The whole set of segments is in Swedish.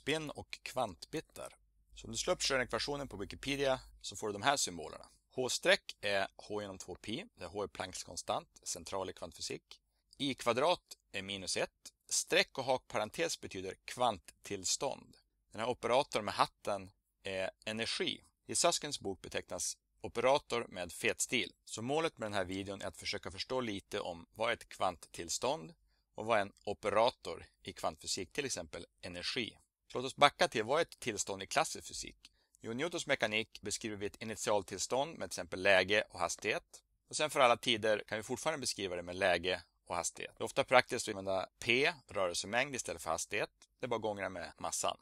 Spin och kvantbitar. Så om du slår upp Schrödinger-ekvationen på Wikipedia så får du de här symbolerna. H-streck är H genom 2pi, där H är Plancks konstant, central i kvantfysik. I kvadrat är minus 1. Streck och hakparentes betyder kvanttillstånd. Den här operatorn med hatten är energi. I Saskins bok betecknas operator med fetstil. Så målet med den här videon är att försöka förstå lite om vad är ett kvanttillstånd och vad är en operator i kvantfysik, till exempel energi, låt oss backa till vad är ett tillstånd i klassisk fysik? Jo, Newtons mekanik beskriver vi ett initialtillstånd med till exempel läge och hastighet. Och sen för alla tider kan vi fortfarande beskriva det med läge och hastighet. Det är ofta praktiskt att använda P, rörelsemängd, istället för hastighet. Det är bara gångerna med massan.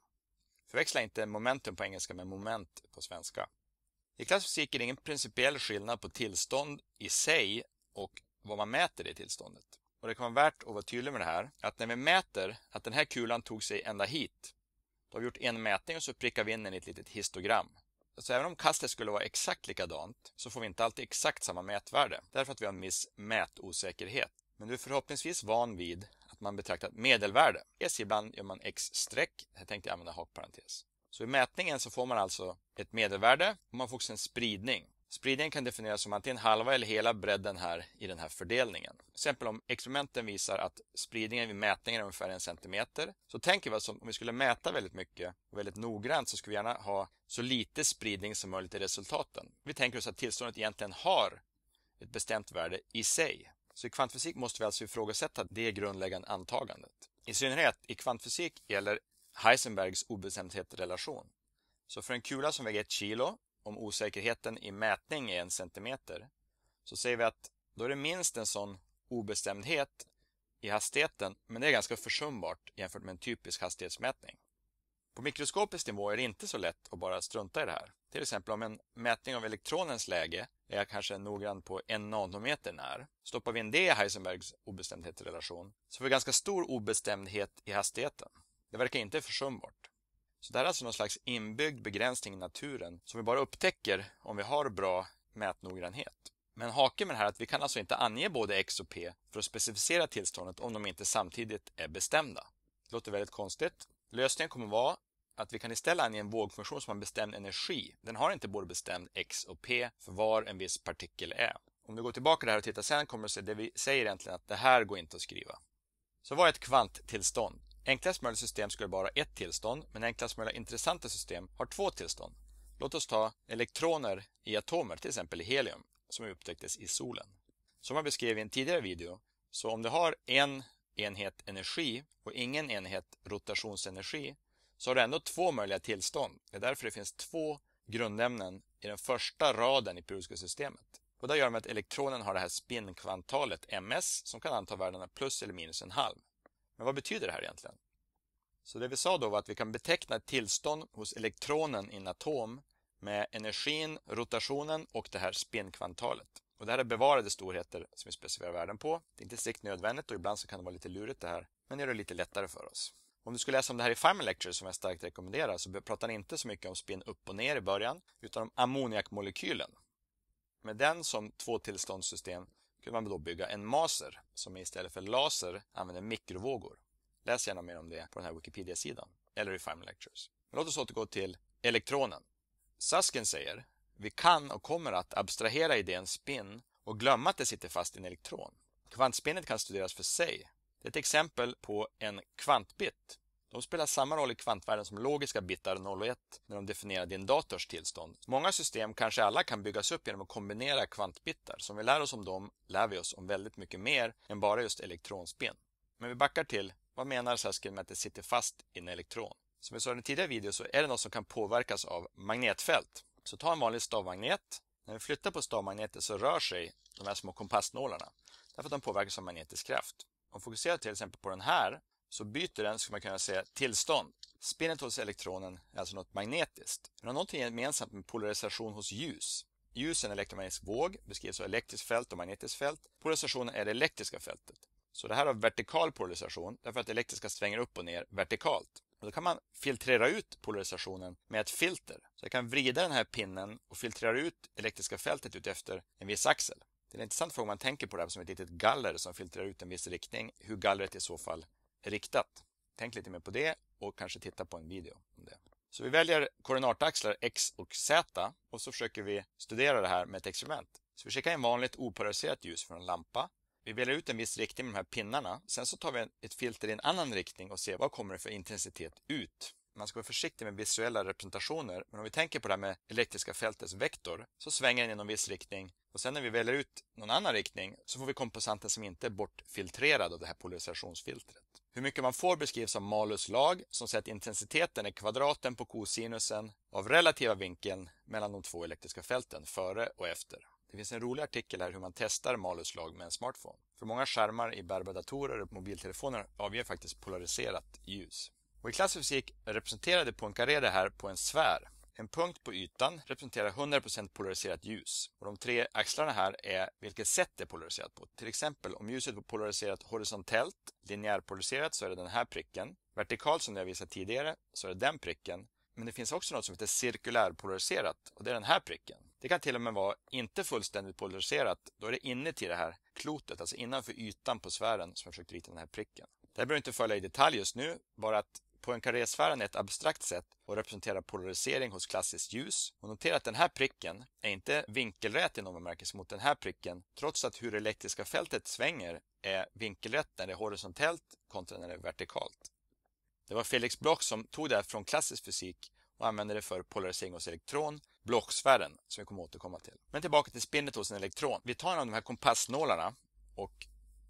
Förväxla inte momentum på engelska med moment på svenska. I klassisk fysik är det ingen principiell skillnad på tillstånd i sig och vad man mäter i tillståndet. Och det kan vara värt att vara tydlig med det här, att när vi mäter att den här kulan tog sig ända hit, då har vi gjort en mätning och så prickar vi in den i ett litet histogram. Så även om kastet skulle vara exakt likadant så får vi inte alltid exakt samma mätvärde därför att vi har en viss mätosäkerhet. Men du är förhoppningsvis van vid att man betraktar ett medelvärde. Yes, ibland gör man x-streck. Här tänkte jag använda hakparentes. Så i mätningen så får man alltså ett medelvärde och man får också en spridning. Spridningen kan definieras som antingen halva eller hela bredden här i den här fördelningen. Till exempel om experimenten visar att spridningen vid mätningen är ungefär en centimeter. Så tänker vi att om vi skulle mäta väldigt mycket och väldigt noggrant så skulle vi gärna ha så lite spridning som möjligt i resultaten. Vi tänker oss att tillståndet egentligen har ett bestämt värde i sig. Så i kvantfysik måste vi alltså ifrågasätta det grundläggande antagandet. I synnerhet i kvantfysik gäller Heisenbergs obestämdhetsrelation. Så för en kula som väger ett kilo om osäkerheten i mätning är en centimeter, så säger vi att då är det minst en sån obestämdhet i hastigheten, men det är ganska försumbart jämfört med en typisk hastighetsmätning. På mikroskopisk nivå är det inte så lätt att bara strunta i det här. Till exempel om en mätning av elektronens läge är kanske noggrann på en nanometer när. Stoppar vi in det i Heisenbergs obestämdhetsrelation så får vi ganska stor obestämdhet i hastigheten. Det verkar inte försumbart. Så det här är alltså någon slags inbyggd begränsning i naturen som vi bara upptäcker om vi har bra mätnoggrannhet. Men haken med det här är att vi kan alltså inte ange både x och p för att specificera tillståndet om de inte samtidigt är bestämda. Det låter väldigt konstigt. Lösningen kommer vara att vi kan istället ange en vågfunktion som har en bestämd energi. Den har inte både bestämd x och p för var en viss partikel är. Om du går tillbaka det här och tittar sen kommer du se det vi säger egentligen att det här går inte att skriva. Så vad är ett kvanttillstånd? Enklast möjliga system skulle bara ha ett tillstånd, men enklast möjliga intressanta system har två tillstånd. Låt oss ta elektroner i atomer, till exempel i helium, som upptäcktes i solen. Som jag beskrev i en tidigare video, så om du har en enhet energi och ingen enhet rotationsenergi, så har du ändå två möjliga tillstånd. Det är därför det finns två grundämnen i den första raden i periodiska systemet. Och det gör med att elektronen har det här spinnkvantalet ms som kan anta värdena plus eller minus en halv. Men vad betyder det här egentligen? Så det vi sa då var att vi kan beteckna ett tillstånd hos elektronen i en atom med energin, rotationen och det här spinnkvantalet. Och det här är bevarade storheter som vi specificerar värden på. Det är inte strikt nödvändigt och ibland så kan det vara lite lurigt det här, men det gör det lite lättare för oss. Om du skulle läsa om det här i Feynman Lecture som jag starkt rekommenderar så pratar han inte så mycket om spinn upp och ner i början utan om ammoniakmolekylen. Med den som två tillståndssystem kunde man då bygga en maser som istället för laser använder mikrovågor. Läs gärna mer om det på den här Wikipedia-sidan eller i Final Lectures. Men låt oss återgå till elektronen. Sasken säger vi kan och kommer att abstrahera idén spinn och glömma att det sitter fast i en elektron. Kvantspinnet kan studeras för sig. Det är ett exempel på en kvantbit de spelar samma roll i kvantvärlden som logiska bitar 0 och 1 när de definierar din dators tillstånd. Många system, kanske alla, kan byggas upp genom att kombinera kvantbitar. Så om vi lär oss om dem lär vi oss om väldigt mycket mer än bara just elektronspinn. Men vi backar till, vad menar Saskin med att det sitter fast i en elektron? Som vi sa i den tidigare videon så är det något som kan påverkas av magnetfält. Så ta en vanlig stavmagnet. När vi flyttar på stavmagneten så rör sig de här små kompassnålarna därför att de påverkas av magnetisk kraft. Om vi fokuserar till exempel på den här så byter den, skulle man kunna säga, tillstånd. Spinnet hos elektronen är alltså något magnetiskt. Den har något gemensamt med polarisation hos ljus. Ljus är en elektromagnetisk våg, beskrivs som elektriskt fält och magnetiskt fält. Polarisationen är det elektriska fältet. Så det här har vertikal polarisation, därför att det elektriska svänger upp och ner vertikalt. Och då kan man filtrera ut polarisationen med ett filter. Så jag kan vrida den här pinnen och filtrera ut elektriska fältet utefter en viss axel. Det är en intressant fråga om man tänker på det här som ett litet galler som filtrerar ut en viss riktning, hur gallret i så fall riktat. Tänk lite mer på det och kanske titta på en video om det. Så vi väljer koordinataxlar x och z och så försöker vi studera det här med ett experiment. Så vi skickar in vanligt opolariserat ljus från en lampa. Vi väljer ut en viss riktning med de här pinnarna. Sen så tar vi ett filter i en annan riktning och ser vad kommer det för intensitet ut man ska vara försiktig med visuella representationer. Men om vi tänker på det här med elektriska fältets vektor så svänger den i någon viss riktning och sen när vi väljer ut någon annan riktning så får vi kompensanten som inte är bortfiltrerad av det här polarisationsfiltret. Hur mycket man får beskrivs av Malus lag som säger att intensiteten är kvadraten på kosinusen av relativa vinkeln mellan de två elektriska fälten före och efter. Det finns en rolig artikel här hur man testar Malus lag med en smartphone. För många skärmar i bärbara datorer och mobiltelefoner avger faktiskt polariserat ljus. Och I klassisk fysik representerade Poincaré det här på en sfär. En punkt på ytan representerar 100% polariserat ljus. Och De tre axlarna här är vilket sätt det är polariserat på. Till exempel om ljuset är polariserat horisontellt, linjärpolariserat, så är det den här pricken. Vertikalt, som jag visade tidigare, så är det den pricken. Men det finns också något som heter cirkulärpolariserat och det är den här pricken. Det kan till och med vara inte fullständigt polariserat. Då är det inuti det här klotet, alltså innanför ytan på sfären som jag försökte rita den här pricken. Det här behöver inte följa i detalj just nu, bara att på enkarésfären är ett abstrakt sätt och representerar polarisering hos klassiskt ljus. Och notera att den här pricken är inte vinkelrät i någon bemärkelse mot den här pricken, trots att hur det elektriska fältet svänger är vinkelrätt när det är horisontellt kontra när det är vertikalt. Det var Felix Bloch som tog det här från klassisk fysik och använde det för polarisering hos elektron, blocksfären, som vi kommer att återkomma till. Men tillbaka till spinnet hos en elektron. Vi tar en av de här kompassnålarna och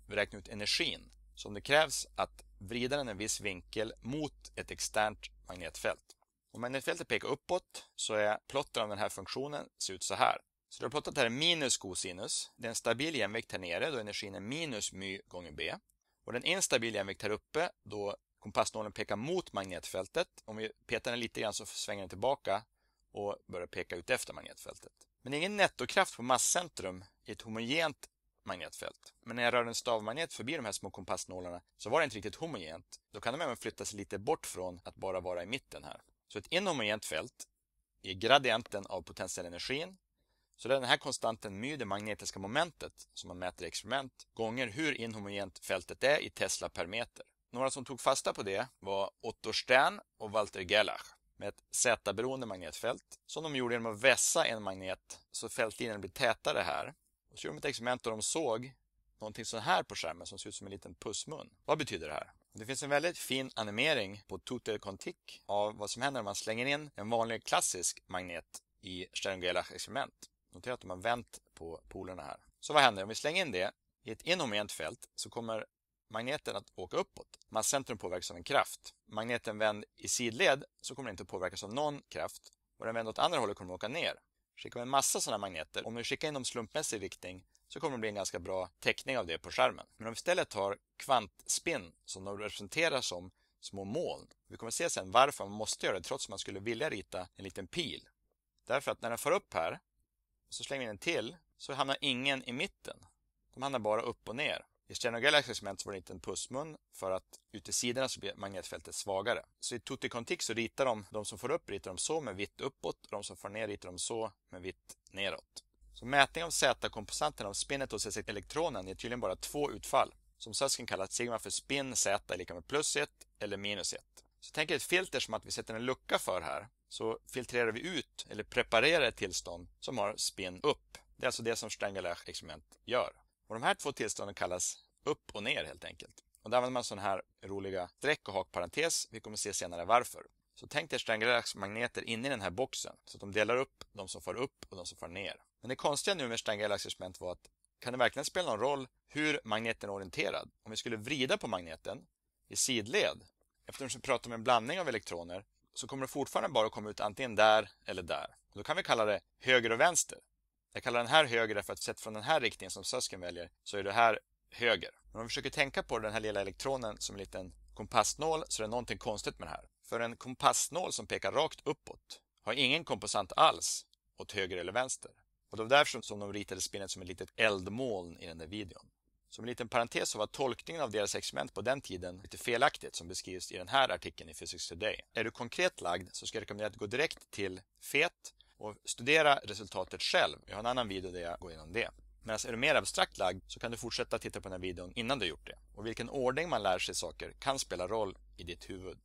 räknar ut energin som det krävs att vrida den en viss vinkel mot ett externt magnetfält. Om magnetfältet pekar uppåt så är plotten av den här funktionen ser ut så här. Så du har plottat här minus kosinus. Det är en stabil jämvikt här nere då energin är minus my gånger b. Och den instabil jämvikt här uppe då kompassnålen pekar mot magnetfältet. Om vi petar den lite grann så svänger den tillbaka och börjar peka ut efter magnetfältet. Men det är ingen nettokraft på masscentrum i ett homogent magnetfält. Men när jag rör en stavmagnet förbi de här små kompassnålarna så var det inte riktigt homogent. Då kan de även flytta sig lite bort från att bara vara i mitten här. Så ett inhomogent fält är gradienten av potentiell potentialenergin. Så det är den här konstanten my, det magnetiska momentet, som man mäter i experiment, gånger hur inhomogent fältet är i Tesla per meter. Några som tog fasta på det var Otto Stern och Walter Gerlach med ett Z-beroende magnetfält som de gjorde genom att vässa en magnet så fältlinjen blir tätare här så gjorde de ett experiment där de såg någonting så här på skärmen som ser ut som en liten pussmun. Vad betyder det här? Det finns en väldigt fin animering på Tutel Contic av vad som händer om man slänger in en vanlig klassisk magnet i Stjärngelach experiment. Notera att de har vänt på polerna här. Så vad händer? Om vi slänger in det i ett inhomogent fält så kommer magneten att åka uppåt. Masscentrum påverkas av en kraft. Magneten vänd i sidled så kommer den inte påverkas av någon kraft. Och den vänd åt andra hållet kommer den åka ner. Skickar vi en massa sådana magneter, om vi skickar in dem slumpmässig riktning så kommer det bli en ganska bra täckning av det på skärmen. Men om vi istället tar kvantspinn som de representerar som små moln. Vi kommer se sen varför man måste göra det trots att man skulle vilja rita en liten pil. Därför att när den far upp här så slänger vi den till så hamnar ingen i mitten. De hamnar bara upp och ner. I Stjärnogalaxy experiment var det inte en pussmun för att utesidan så blir magnetfältet svagare. Så i Tutti contix så ritar de, de som får upp ritar de så med vitt uppåt och de som får ner ritar de så med vitt neråt. Så mätning av Z-komponenten av spinnet hos elektronen ger tydligen bara två utfall. Som Suskin kallar sigma för spinn Z är lika med plus 1 eller minus 1. Så tänk er ett filter som att vi sätter en lucka för här. Så filtrerar vi ut eller preparerar ett tillstånd som har spinn upp. Det är alltså det som stengel experiment gör. Och De här två tillstånden kallas upp och ner helt enkelt. Och där använder man sådana här roliga streck och hakparentes. Vi kommer se senare varför. Så tänk er Stangerlax-magneter inne i den här boxen så att de delar upp de som far upp och de som far ner. Men det konstiga nu med Stangerlax experiment var att kan det verkligen spela någon roll hur magneten är orienterad? Om vi skulle vrida på magneten i sidled, eftersom vi pratar om en blandning av elektroner, så kommer det fortfarande bara komma ut antingen där eller där. Då kan vi kalla det höger och vänster. Jag kallar den här höger därför att sett från den här riktningen som sösken väljer så är det här höger. om vi försöker tänka på den här lilla elektronen som en liten kompassnål så är det någonting konstigt med det här. För en kompassnål som pekar rakt uppåt har ingen komposant alls åt höger eller vänster. Och det var därför som de ritade spinnet som ett litet eldmoln i den där videon. Som en liten parentes så var tolkningen av deras experiment på den tiden lite felaktigt som beskrivs i den här artikeln i Physics Today. Är du konkret lagd så ska jag rekommendera att gå direkt till FET och studera resultatet själv. Jag har en annan video där jag går igenom det. Medan är du mer abstrakt lagd så kan du fortsätta titta på den här videon innan du gjort det. Och vilken ordning man lär sig saker kan spela roll i ditt huvud.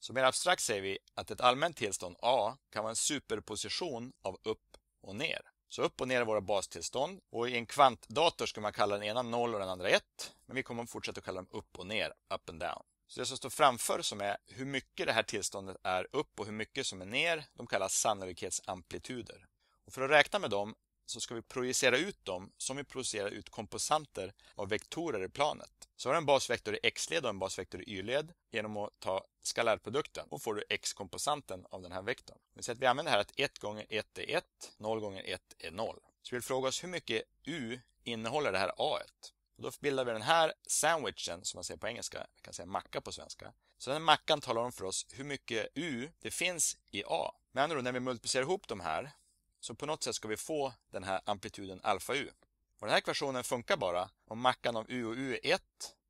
Så mer abstrakt säger vi att ett allmänt tillstånd A kan vara en superposition av upp och ner. Så upp och ner är våra bastillstånd och i en kvantdator ska man kalla den ena 0 och den andra 1. Men vi kommer fortsätta att kalla dem upp och ner, up and down. Så det som står framför som är hur mycket det här tillståndet är upp och hur mycket som är ner, de kallas sannolikhetsamplituder. Och för att räkna med dem så ska vi projicera ut dem som vi projicerar ut komposanter av vektorer i planet. Så har du en basvektor i x-led och en basvektor i y-led genom att ta skalärprodukten och får du x-komposanten av den här vektorn. Vi säger att vi använder här att 1 gånger 1 är 1, 0 gånger 1 är 0. Så vi vill fråga oss hur mycket u innehåller det här a? -et? Och då bildar vi den här sandwichen, som man säger på engelska, jag kan säga macka på svenska. Så den här mackan talar om för oss hur mycket U det finns i A. Med andra ord, när vi multiplicerar ihop de här, så på något sätt ska vi få den här amplituden alfa U. Och den här ekvationen funkar bara om mackan av U och U är 1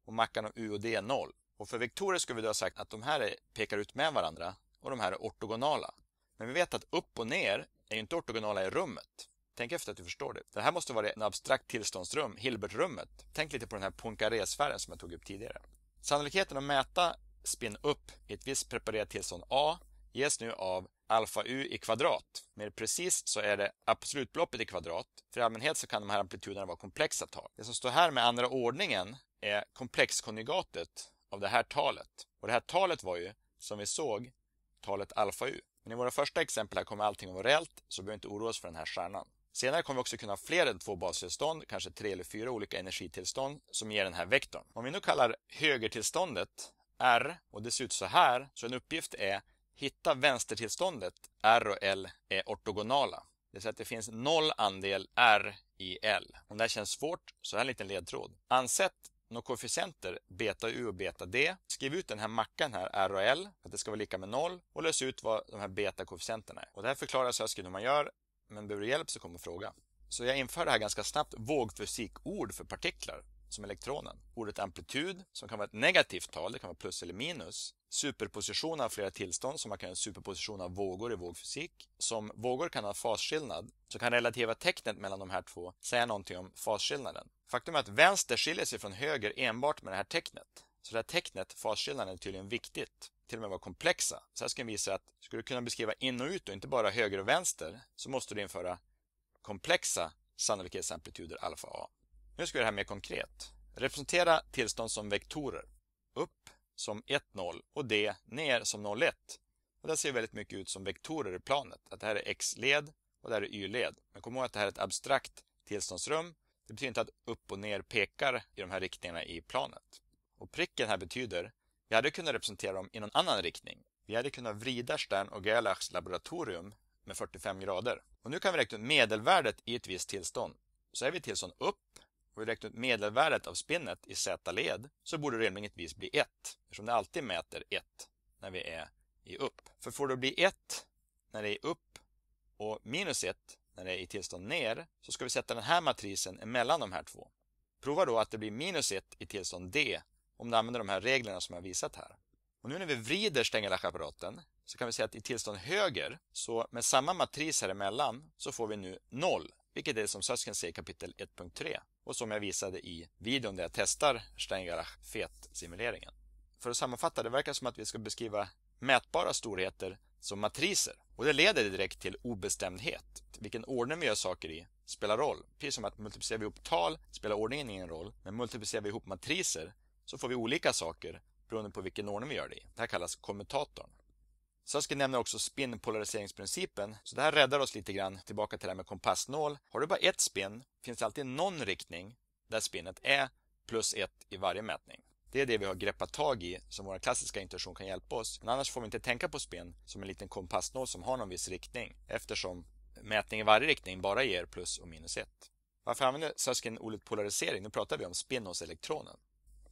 och mackan av U och D är 0. Och för vektorer skulle vi då ha sagt att de här pekar ut med varandra och de här är ortogonala. Men vi vet att upp och ner är inte ortogonala i rummet. Tänk efter att du förstår det. Det här måste vara en abstrakt tillståndsrum, Hilbertrummet. Tänk lite på den här Poincaré-sfären som jag tog upp tidigare. Sannolikheten att mäta spinn upp i ett visst preparerat tillstånd A ges nu av alfa u i kvadrat. Mer precis så är det absolutbeloppet i kvadrat. För i allmänhet så kan de här amplituderna vara komplexa tal. Det som står här med andra ordningen är komplexkonjugatet av det här talet. Och det här talet var ju, som vi såg, talet alfa u. Men i våra första exempel här kommer allting att vara reellt, så vi behöver inte oroa oss för den här stjärnan. Senare kommer vi också kunna ha fler än två bastillstånd, kanske tre eller fyra olika energitillstånd som ger den här vektorn. Om vi nu kallar högertillståndet R och det ser ut så här, så en uppgift är hitta vänstertillståndet R och L är ortogonala. Det vill säga att det finns noll andel R i L. Om det här känns svårt, så här är en liten ledtråd. Ansätt några koefficienter, beta u och beta d. Skriv ut den här mackan här, r och l, att det ska vara lika med noll och lös ut vad de här beta-koefficienterna är. Och det här förklarar så här hur man gör men behöver du hjälp så kom och fråga. Så jag införde här ganska snabbt vågfysikord för partiklar som elektronen. Ordet amplitud, som kan vara ett negativt tal, det kan vara plus eller minus. Superposition av flera tillstånd, som man kan göra superposition av vågor i vågfysik. Som vågor kan ha fasskillnad, så kan relativa tecknet mellan de här två säga någonting om fasskillnaden. Faktum är att vänster skiljer sig från höger enbart med det här tecknet. Så det här tecknet, fasskillnaden, är tydligen viktigt till och med vara komplexa. Så här ska jag visa att skulle du kunna beskriva in och ut och inte bara höger och vänster så måste du införa komplexa sannolikhetsamplituder alfa A. Nu ska vi göra det här mer konkret. Representera tillstånd som vektorer. Upp som 1-0 och D ner som 0,1. Och det ser väldigt mycket ut som vektorer i planet. Att det här är X-led och det här är Y-led. Men kom ihåg att det här är ett abstrakt tillståndsrum. Det betyder inte att upp och ner pekar i de här riktningarna i planet. Och pricken här betyder vi hade kunnat representera dem i någon annan riktning. Vi hade kunnat vrida Stern och Gerlachs laboratorium med 45 grader. Och nu kan vi räkna ut medelvärdet i ett visst tillstånd. Så är vi tillstånd upp och vi räknar ut medelvärdet av spinnet i z-led så borde det rimligtvis bli 1 eftersom det alltid mäter 1 när vi är i upp. För får det bli 1 när det är upp och minus 1 när det är i tillstånd ner så ska vi sätta den här matrisen emellan de här två. Prova då att det blir minus 1 i tillstånd D om du använder de här reglerna som jag visat här. Och nu när vi vrider stängelarschapparaten så kan vi säga att i tillstånd höger, så med samma matris här emellan, så får vi nu 0. Vilket är det som Sösken ser i kapitel 1.3 och som jag visade i videon där jag testar Steingarach-FET-simuleringen. För att sammanfatta, det verkar som att vi ska beskriva mätbara storheter som matriser. Och det leder direkt till obestämdhet. Vilken ordning vi gör saker i spelar roll. Precis som att multiplicerar vi ihop tal spelar ordningen ingen roll. Men multiplicerar vi ihop matriser så får vi olika saker beroende på vilken ordning vi gör det i. Det här kallas kommutatorn. Söskin nämner också spinnpolariseringsprincipen, så det här räddar oss lite grann tillbaka till det här med kompassnål. Har du bara ett spinn finns det alltid någon riktning där spinnet är plus ett i varje mätning. Det är det vi har greppat tag i som vår klassiska intuition kan hjälpa oss. Men annars får vi inte tänka på spinn som en liten kompassnål som har någon viss riktning eftersom mätning i varje riktning bara ger plus och minus ett. Varför använder Söskin ordet polarisering? Nu pratar vi om spinn hos elektronen.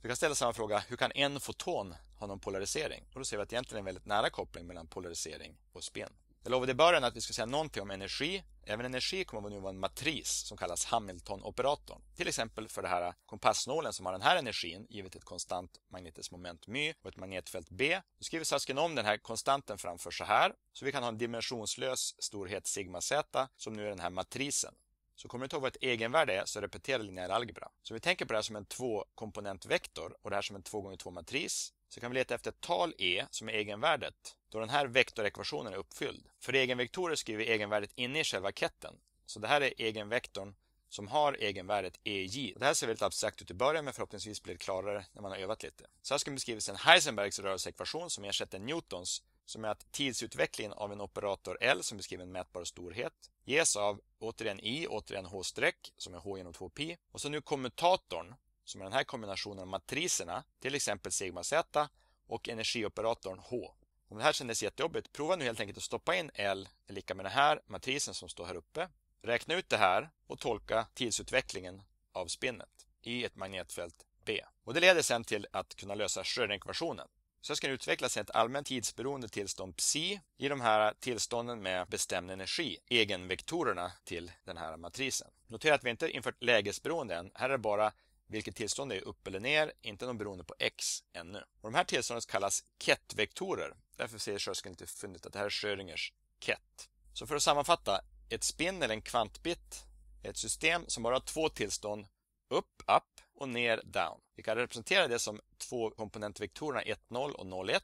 Du kan ställa samma fråga, hur kan en foton ha någon polarisering? Och då ser vi att det egentligen är en väldigt nära koppling mellan polarisering och spin. Jag lovade i början att vi skulle säga någonting om energi. Även energi kommer nu att vara en matris som kallas Hamilton-operatorn. Till exempel för den här kompassnålen som har den här energin givet ett konstant magnetiskt moment my och ett magnetfält B. Då skriver Sasken om den här konstanten framför så här. Så vi kan ha en dimensionslös storhet sigma z som nu är den här matrisen. Så kommer du inte ihåg vad ett egenvärde är så repetera linjär algebra. Så vi tänker på det här som en tvåkomponentvektor och det här som en 2x2-matris så kan vi leta efter tal e som är egenvärdet då den här vektorekvationen är uppfylld. För egenvektorer skriver vi egenvärdet inne i själva ketten. Så det här är egenvektorn som har egenvärdet EJ. Det här ser väldigt abstrakt ut i början men förhoppningsvis blir det klarare när man har övat lite. Så här ska beskrivas en Heisenbergs rörelseekvation som ersätter Newtons som är att tidsutvecklingen av en operator L som beskriver en mätbar storhet ges av återigen i, återigen h-streck som är h genom 2pi och så nu kommutatorn som är den här kombinationen av matriserna, till exempel sigma z och energioperatorn h. Om det här kändes jättejobbigt, prova nu helt enkelt att stoppa in L är lika med den här matrisen som står här uppe. Räkna ut det här och tolka tidsutvecklingen av spinnet i ett magnetfält B. Och det leder sen till att kunna lösa Schrödingekvationen. Så ska det utvecklas ett allmänt tidsberoende tillstånd psi i de här tillstånden med bestämd energi, egenvektorerna till den här matrisen. Notera att vi inte infört lägesberoende än. Här är det bara vilket tillstånd det är upp eller ner, inte någon beroende på x ännu. Och de här tillstånden kallas Ket-vektorer. Därför säger Sjösken lite fyndigt att det här är Schrödingers Ket. Så för att sammanfatta, ett spinn eller en kvantbit är ett system som bara har två tillstånd, upp, up och ner down. Vi kan representera det som två komponentvektorerna 1, 0 och 0, 1.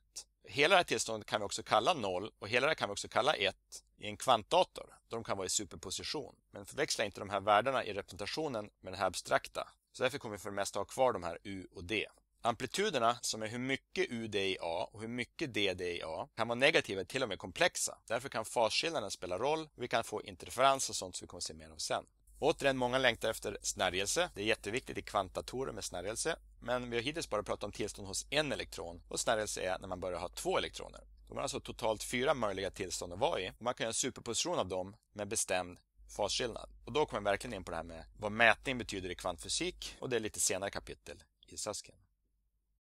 Hela det här tillståndet kan vi också kalla 0 och hela det kan vi också kalla 1 i en kvantdator. De kan vara i superposition. Men förväxla inte de här värdena i representationen med det här abstrakta. Så därför kommer vi för det mesta ha kvar de här U och D. Amplituderna, som är hur mycket U det är i A och hur mycket D det är i A, kan vara negativa till och med komplexa. Därför kan fasskillnaden spela roll och vi kan få interferens och sånt som vi kommer att se mer av sen. Återigen, många längtar efter snärjelse. Det är jätteviktigt i kvantdatorer med snärjelse. Men vi har hittills bara pratat om tillstånd hos en elektron och snärjelse är när man börjar ha två elektroner. De har alltså totalt fyra möjliga tillstånd att vara i man kan göra en superposition av dem med bestämd fasskillnad. Och då kommer vi verkligen in på det här med vad mätning betyder i kvantfysik och det är lite senare kapitel i Sasken.